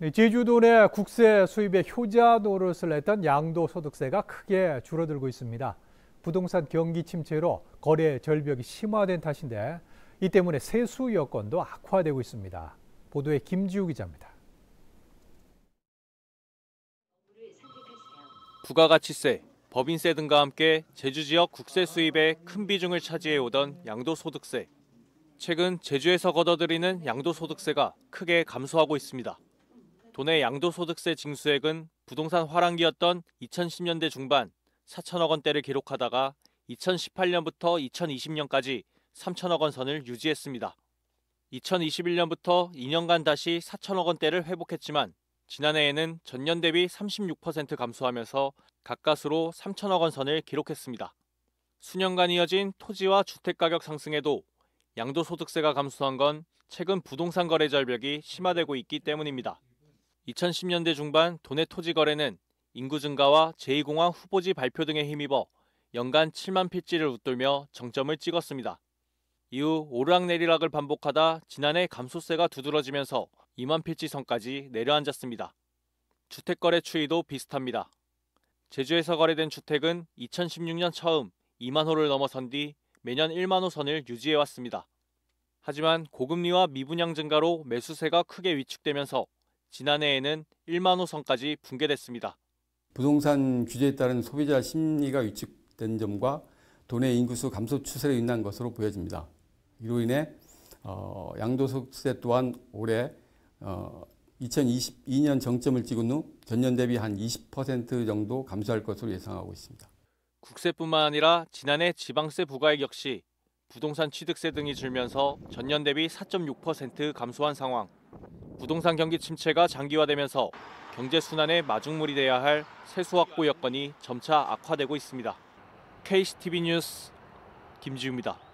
네, 제주도 내 국세 수입의 효자 노릇을 했던 양도소득세가 크게 줄어들고 있습니다. 부동산 경기 침체로 거래 절벽이 심화된 탓인데 이 때문에 세수 여건도 악화되고 있습니다. 보도에 김지우 기자입니다. 부가가치세, 법인세 등과 함께 제주 지역 국세 수입에 큰 비중을 차지해 오던 양도소득세. 최근 제주에서 걷어들이는 양도소득세가 크게 감소하고 있습니다. 도내 양도소득세 징수액은 부동산 화랑기였던 2010년대 중반 4천억 원대를 기록하다가 2018년부터 2020년까지 3천억 원 선을 유지했습니다. 2021년부터 2년간 다시 4천억 원대를 회복했지만 지난해에는 전년 대비 36% 감소하면서 가까스로 3천억 원 선을 기록했습니다. 수년간 이어진 토지와 주택가격 상승에도 양도소득세가 감소한 건 최근 부동산 거래 절벽이 심화되고 있기 때문입니다. 2010년대 중반 도내 토지 거래는 인구 증가와 제2공항 후보지 발표 등에 힘입어 연간 7만 필지를 웃돌며 정점을 찍었습니다. 이후 오르락내리락을 반복하다 지난해 감소세가 두드러지면서 2만 필지 선까지 내려앉았습니다. 주택거래 추이도 비슷합니다. 제주에서 거래된 주택은 2016년 처음 2만 호를 넘어선 뒤 매년 1만 호 선을 유지해왔습니다. 하지만 고금리와 미분양 증가로 매수세가 크게 위축되면서 지난해에는 1만 호선까지 붕괴됐습니다. 부동산 규제에 따른 소비자 심리가 위축된 점과 도내 인구수 감소 추세로 인한 것으로 보여집니다. 이로 인해 어, 양도소득세 또한 올해 어, 2022년 정점을 찍은 후 전년 대비 한 20% 정도 감소할 것으로 예상하고 있습니다. 국세뿐만 아니라 지난해 지방세 부과액 역시 부동산 취득세 등이 줄면서 전년 대비 4.6% 감소한 상황. 부동산 경기 침체가 장기화되면서 경제 순환의 마중물이 돼야 할 세수 확보 여건이 점차 악화되고 있습니다. KCTV 뉴스 김지우입니다.